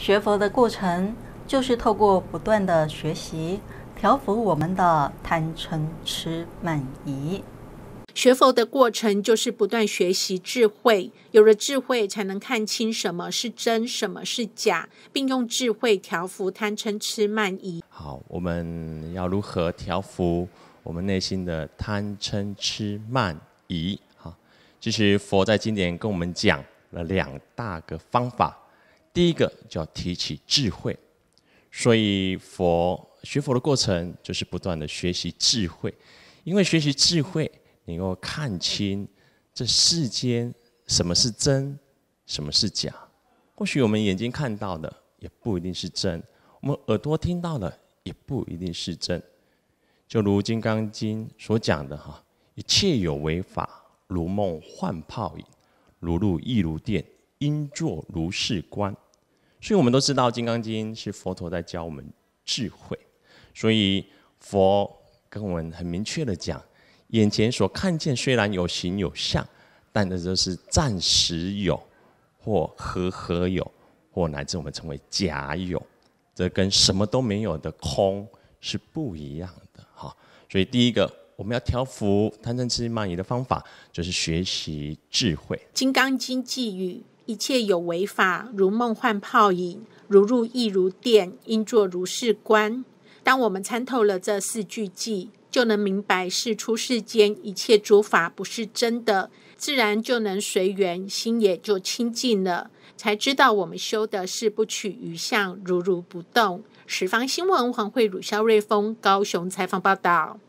学佛的过程就是透过不断的学习调伏我们的贪嗔痴慢疑。学佛的过程就是不断学习智慧，有了智慧才能看清什么是真，什么是假，并用智慧调伏贪嗔痴慢疑。好，我们要如何调伏我们内心的贪嗔痴慢疑？好，其实佛在经典跟我们讲了两大个方法。第一个叫提起智慧，所以佛学佛的过程就是不断的学习智慧，因为学习智慧能够看清这世间什么是真，什么是假。或许我们眼睛看到的也不一定是真，我们耳朵听到的也不一定是真。就如《金刚经》所讲的哈，一切有为法，如梦幻泡影，如露亦如电。应作如是观，所以我们都知道《金刚经》是佛陀在教我们智慧。所以佛跟我们很明确的讲，眼前所看见虽然有形有相，但那都是暂时有，或和合有，或乃至我们称为假有，这跟什么都没有的空是不一样的哈。所以第一个，我们要调伏贪嗔痴慢疑的方法，就是学习智慧，《金刚经》寄语。一切有为法，如梦幻泡影，如入亦如电，应作如是观。当我们参透了这四句偈，就能明白事出世间一切诸法不是真的，自然就能随缘，心也就清净了。才知道我们修的是不取于相，如如不动。十方新闻，黄慧汝、萧瑞峰，高雄采访报道。